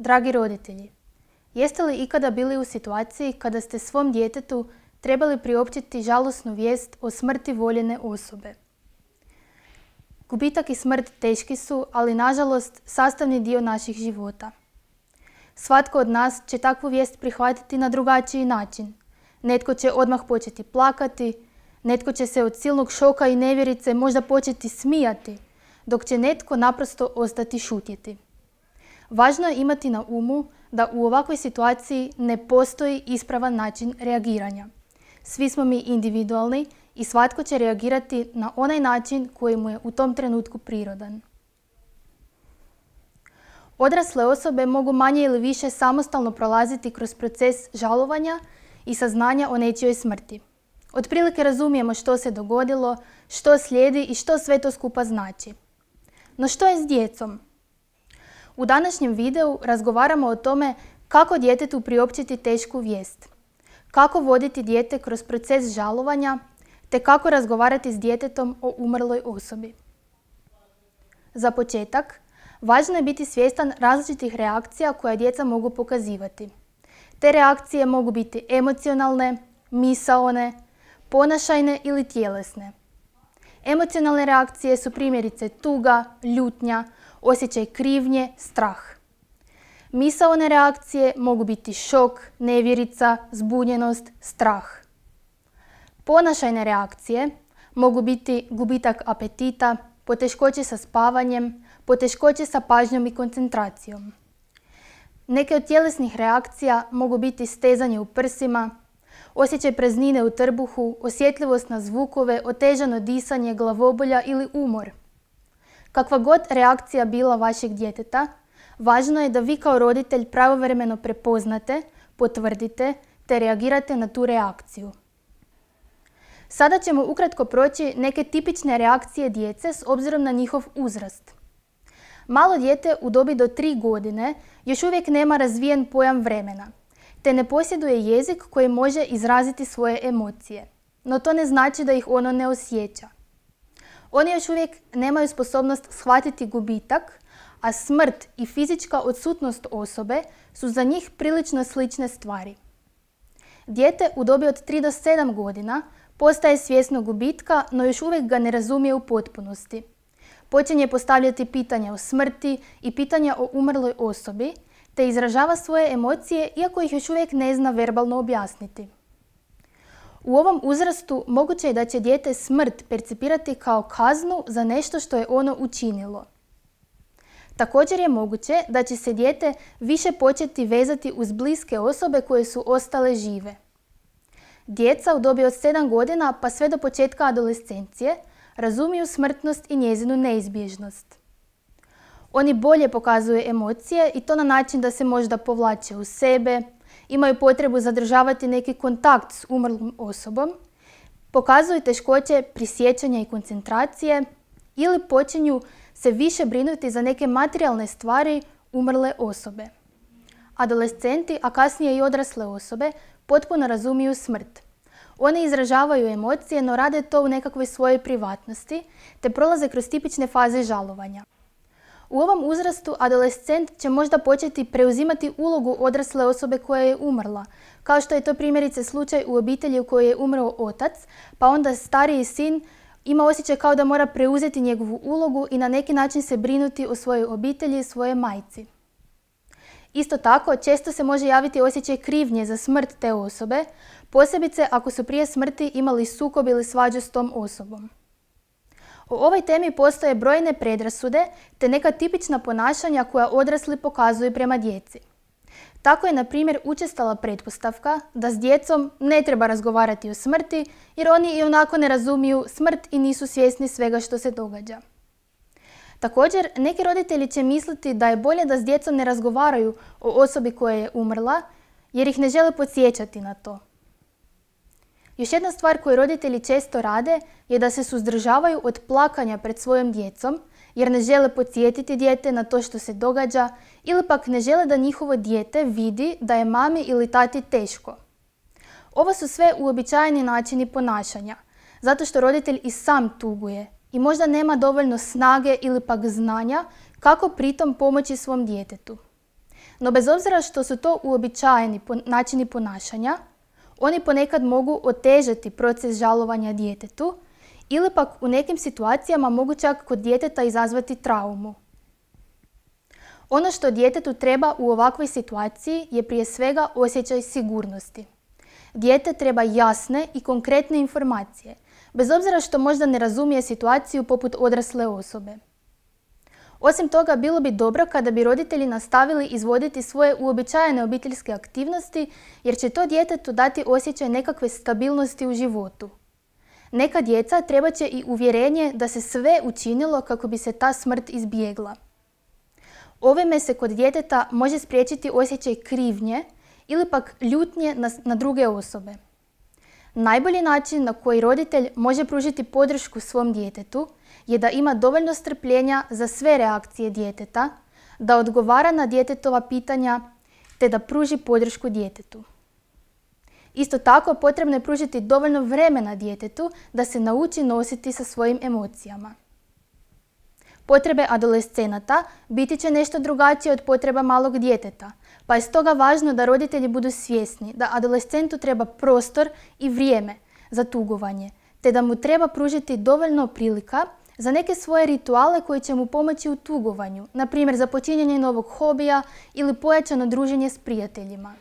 Dragi roditelji, jeste li ikada bili u situaciji kada ste svom djetetu trebali priopćiti žalosnu vijest o smrti voljene osobe? Gubitak i smrt teški su, ali nažalost sastavni dio naših života. Svatko od nas će takvu vijest prihvatiti na drugačiji način. Netko će odmah početi plakati, netko će se od silnog šoka i nevjerice možda početi smijati, dok će netko naprosto ostati šutjeti. Važno je imati na umu da u ovakvoj situaciji ne postoji ispravan način reagiranja. Svi smo mi individualni i svatko će reagirati na onaj način koji mu je u tom trenutku prirodan. Odrasle osobe mogu manje ili više samostalno prolaziti kroz proces žalovanja i saznanja o nečijoj smrti. Otprilike razumijemo što se dogodilo, što slijedi i što sve to skupa znači. No što je s djecom? U današnjem videu razgovaramo o tome kako djetetu priopćiti tešku vijest, kako voditi dijete kroz proces žalovanja, te kako razgovarati s djetetom o umrloj osobi. Za početak, važno je biti svjestan različitih reakcija koje djeca mogu pokazivati. Te reakcije mogu biti emocionalne, misaone, ponašajne ili tjelesne. Emocionalne reakcije su primjerice tuga, ljutnja, osjećaj krivnje, strah. Misaone reakcije mogu biti šok, nevjerica, zbunjenost, strah. Ponašajne reakcije mogu biti gubitak apetita, poteškoće sa spavanjem, poteškoće sa pažnjom i koncentracijom. Neke od tjelesnih reakcija mogu biti stezanje u prsima, osjećaj preznine u trbuhu, osjetljivost na zvukove, otežano disanje, glavobolja ili umor – Kakva god reakcija bila vašeg djeteta, važno je da vi kao roditelj pravovremeno prepoznate, potvrdite te reagirate na tu reakciju. Sada ćemo ukratko proći neke tipične reakcije djece s obzirom na njihov uzrast. Malo dijete u dobi do tri godine još uvijek nema razvijen pojam vremena, te ne posjeduje jezik koji može izraziti svoje emocije. No to ne znači da ih ono ne osjeća. Oni još uvijek nemaju sposobnost shvatiti gubitak, a smrt i fizička odsutnost osobe su za njih prilično slične stvari. Dijete u dobi od 3 do 7 godina postaje svjesno gubitka, no još uvijek ga ne razumije u potpunosti. Počinje postavljati pitanja o smrti i pitanja o umrloj osobi, te izražava svoje emocije iako ih još uvijek ne zna verbalno objasniti. U ovom uzrastu moguće je da će dijete smrt percipirati kao kaznu za nešto što je ono učinilo. Također je moguće da će se dijete više početi vezati uz bliske osobe koje su ostale žive. Djeca u dobi od 7 godina pa sve do početka adolescencije razumiju smrtnost i njezinu neizbježnost. Oni bolje pokazuju emocije i to na način da se možda povlače u sebe, imaju potrebu zadržavati neki kontakt s umrlom osobom, pokazuju teškoće prisjećanja i koncentracije ili počinju se više brinuti za neke materijalne stvari umrle osobe. Adolescenti, a kasnije i odrasle osobe, potpuno razumiju smrt. One izražavaju emocije, no rade to u nekakvoj svojoj privatnosti, te prolaze kroz tipične faze žalovanja. U ovom uzrastu adolescent će možda početi preuzimati ulogu odrasle osobe koja je umrla, kao što je to primjerice slučaj u obitelji u kojoj je umro otac, pa onda stariji sin ima osjećaj kao da mora preuzeti njegovu ulogu i na neki način se brinuti o svojoj obitelji i svoje majci. Isto tako, često se može javiti osjećaj krivnje za smrt te osobe, posebice ako su prije smrti imali sukob ili svađu s tom osobom. O ovoj temi postoje brojne predrasude te neka tipična ponašanja koja odrasli pokazuju prema djeci. Tako je, na primjer, učestala pretpostavka da s djecom ne treba razgovarati o smrti jer oni i onako ne razumiju smrt i nisu svjesni svega što se događa. Također, neki roditelji će misliti da je bolje da s djecom ne razgovaraju o osobi koja je umrla jer ih ne žele podsjećati na to. Još jedna stvar koju roditelji često rade je da se suzdržavaju od plakanja pred svojom djecom jer ne žele podsjetiti dijete na to što se događa ili pak ne žele da njihovo dijete vidi da je mami ili tati teško. Ovo su sve uobičajeni načini ponašanja, zato što roditelj i sam tuguje i možda nema dovoljno snage ili pak znanja kako pritom pomoći svom djetetu. No bez obzira što su to uobičajeni načini ponašanja, oni ponekad mogu otežati proces žalovanja djetetu ili pak u nekim situacijama mogu čak kod djeteta izazvati traumu. Ono što djetetu treba u ovakvoj situaciji je prije svega osjećaj sigurnosti. Dijete treba jasne i konkretne informacije, bez obzira što možda ne razumije situaciju poput odrasle osobe. Osim toga, bilo bi dobro kada bi roditelji nastavili izvoditi svoje uobičajene obiteljske aktivnosti, jer će to djetetu dati osjećaj nekakve stabilnosti u životu. Neka djeca treba će i uvjerenje da se sve učinilo kako bi se ta smrt izbjegla. Ovime se kod djeteta može spriječiti osjećaj krivnje ili pak ljutnje na druge osobe. Najbolji način na koji roditelj može pružiti podršku svom djetetu je da ima dovoljno strpljenja za sve reakcije djeteta, da odgovara na djetetova pitanja te da pruži podršku djetetu. Isto tako potrebno je pružiti dovoljno vremena djetetu da se nauči nositi sa svojim emocijama. Potrebe adolescenata biti će nešto drugačije od potreba malog djeteta, pa je stoga važno da roditelji budu svjesni da adolescentu treba prostor i vrijeme za tugovanje, te da mu treba pružiti dovoljno prilika za neke svoje rituale koje će mu pomoći u tugovanju, na primjer za počinjenje novog hobija ili pojačano druženje s prijateljima.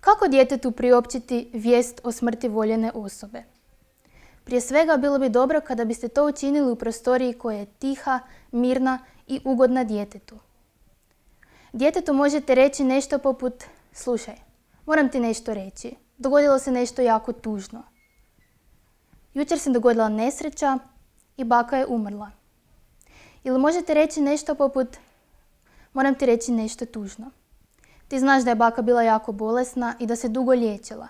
Kako djetetu priopćiti vijest o smrti voljene osobe? Prije svega bilo bi dobro kada biste to učinili u prostoriji koja je tiha, mirna i ugodna djetetu. Djetetu možete reći nešto poput slušaj, moram ti nešto reći. Dogodilo se nešto jako tužno. Jučer se dogodila nesreća i baka je umrla. Ili možete reći nešto poput moram ti reći nešto tužno. Ti znaš da je baka bila jako bolesna i da se dugo liječila.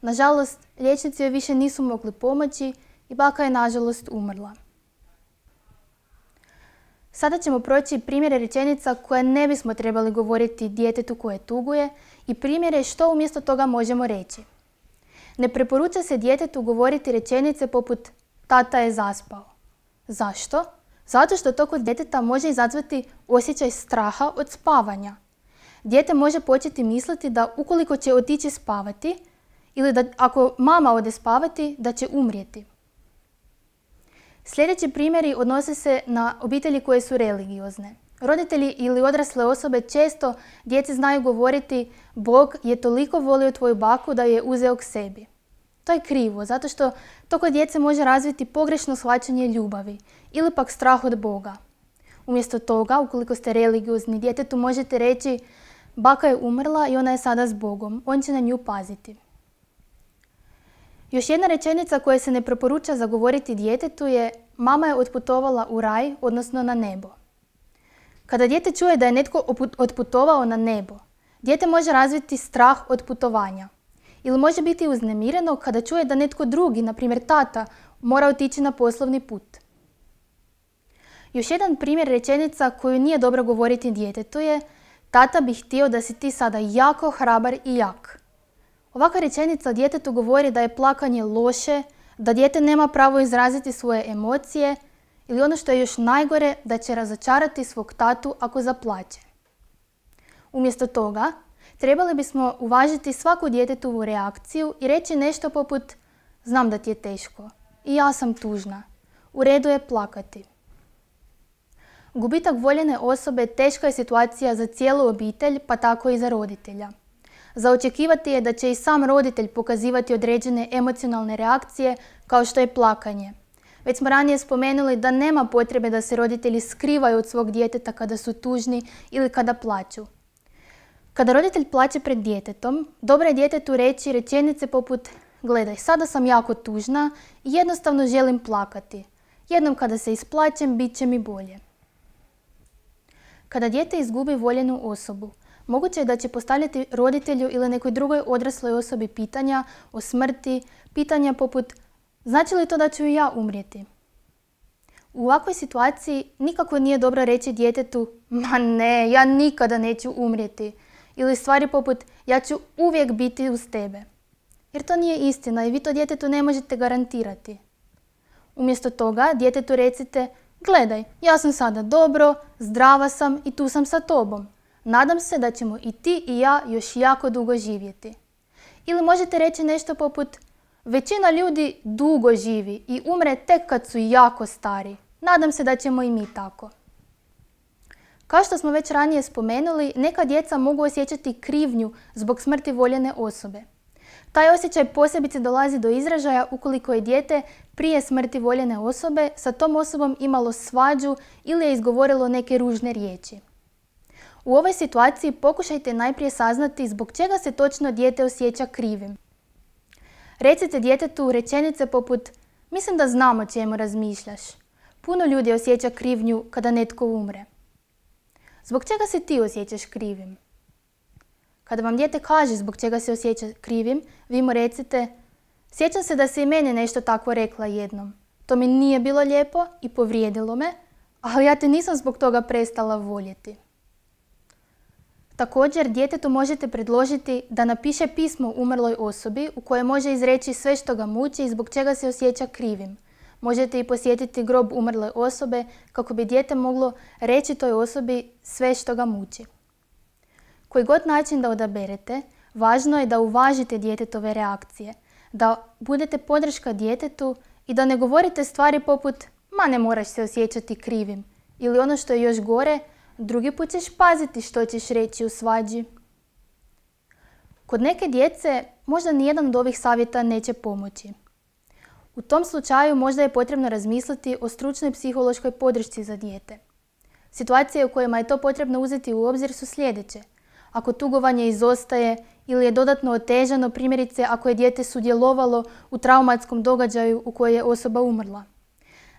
Nažalost, liječnici joj više nisu mogli pomoći i baka je nažalost umrla. Sada ćemo proći primjere rečenica koje ne bismo trebali govoriti djetetu koje tuguje i primjere što umjesto toga možemo reći. Ne preporuča se djetetu govoriti rečenice poput tata je zaspao. Zašto? Zato što to kod djeteta može izazvati osjećaj straha od spavanja. Dijete može početi misliti da ukoliko će otići spavati ili da ako mama ode spavati da će umrijeti. Sljedeći primjeri odnose se na obitelji koje su religiozne. Roditelji ili odrasle osobe često djeci znaju govoriti Bog je toliko volio tvoju baku da je uzeo k sebi. To je krivo, zato što to kod djece može razviti pogrešno shvaćanje ljubavi ili pak strah od Boga. Umjesto toga, ukoliko ste religiozni, djetetu možete reći baka je umrla i ona je sada s Bogom, on će na nju paziti. Još jedna rečenica koja se ne preporuča zagovoriti djetetu je mama je otputovala u raj, odnosno na nebo. Kada dijete čuje da je netko otputovao na nebo, dijete može razviti strah od putovanja. Ili može biti uznemireno kada čuje da netko drugi, na primjer tata, mora otići na poslovni put. Još jedan primjer rečenica koju nije dobro govoriti djetetu je Tata bi htio da si ti sada jako hrabar i jak. Ovaka rečenica djetetu govori da je plakanje loše, da dijete nema pravo izraziti svoje emocije ili ono što je još najgore, da će razočarati svog tatu ako zaplaće. Umjesto toga, trebali bismo uvažiti svaku djetetovu reakciju i reći nešto poput Znam da ti je teško. I ja sam tužna. U redu je plakati. Gubitak voljene osobe teška je situacija za cijelu obitelj, pa tako i za roditelja. Zaočekivati je da će i sam roditelj pokazivati određene emocionalne reakcije kao što je plakanje. Već smo ranije spomenuli da nema potrebe da se roditelji skrivaju od svog djeteta kada su tužni ili kada plaću. Kada roditelj plaće pred djetetom, dobro je djetetu reći rečenice poput Gledaj, sada sam jako tužna i jednostavno želim plakati. Jednom kada se isplaćem, bit će mi bolje. Kada dijete izgubi voljenu osobu, Moguće je da će postavljati roditelju ili nekoj drugoj odrasloj osobi pitanja o smrti, pitanja poput znači li to da ću i ja umrijeti? U ovakvoj situaciji nikako nije dobro reći djetetu ma ne, ja nikada neću umrijeti ili stvari poput ja ću uvijek biti uz tebe. Jer to nije istina i vi to djetetu ne možete garantirati. Umjesto toga djetetu recite gledaj, ja sam sada dobro, zdrava sam i tu sam sa tobom. Nadam se da ćemo i ti i ja još jako dugo živjeti. Ili možete reći nešto poput Većina ljudi dugo živi i umre tek kad su jako stari. Nadam se da ćemo i mi tako. Kao što smo već ranije spomenuli, neka djeca mogu osjećati krivnju zbog smrti voljene osobe. Taj osjećaj posebice dolazi do izražaja ukoliko je dijete prije smrti voljene osobe sa tom osobom imalo svađu ili je izgovorilo neke ružne riječi. U ovoj situaciji pokušajte najprije saznati zbog čega se točno dijete osjeća krivim. Recite djetetu rečenice poput Mislim da znam o čemu razmišljaš. Puno ljudi osjeća krivnju kada netko umre. Zbog čega se ti osjećaš krivim? Kada vam dijete kaže zbog čega se osjeća krivim, vi mu recite Sjećam se da se i mene nešto tako rekla jednom. To mi nije bilo lijepo i povrijedilo me, ali ja te nisam zbog toga prestala voljeti. Također, djetetu možete predložiti da napiše pismo umrloj osobi u kojoj može izreći sve što ga muči i zbog čega se osjeća krivim. Možete i posjetiti grob umrle osobe kako bi dijete moglo reći toj osobi sve što ga muči. Koji god način da odaberete, važno je da uvažite djetetove reakcije, da budete podrška djetetu i da ne govorite stvari poput ma ne moraš se osjećati krivim ili ono što je još gore, Drugi put ćeš paziti što ćeš reći u svađi. Kod neke djece možda nijedan od ovih savjeta neće pomoći. U tom slučaju možda je potrebno razmisliti o stručnoj psihološkoj podršci za dijete. Situacije u kojima je to potrebno uzeti u obzir su sljedeće. Ako tugovanje izostaje ili je dodatno otežano, primjerice ako je dijete sudjelovalo u traumatskom događaju u kojoj je osoba umrla.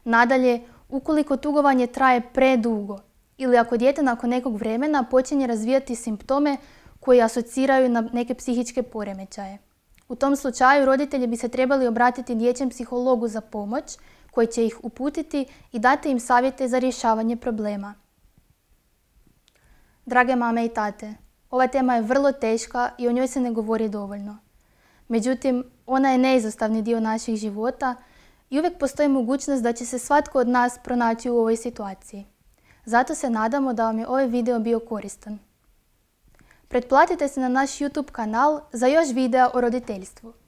Nadalje, ukoliko tugovanje traje predugo, ili ako dijete nakon nekog vremena počinje razvijati simptome koji asociraju na neke psihičke poremećaje. U tom slučaju roditelji bi se trebali obratiti dječjem psihologu za pomoć koji će ih uputiti i dati im savjete za rješavanje problema. Drage mame i tate, ova tema je vrlo teška i o njoj se ne govori dovoljno. Međutim, ona je neizostavni dio naših života i uvijek postoji mogućnost da će se svatko od nas pronaći u ovoj situaciji. Zato se nadamo da vam je ovaj video bio koristan. Pretplatite se na naš YouTube kanal za još videa o roditeljstvu.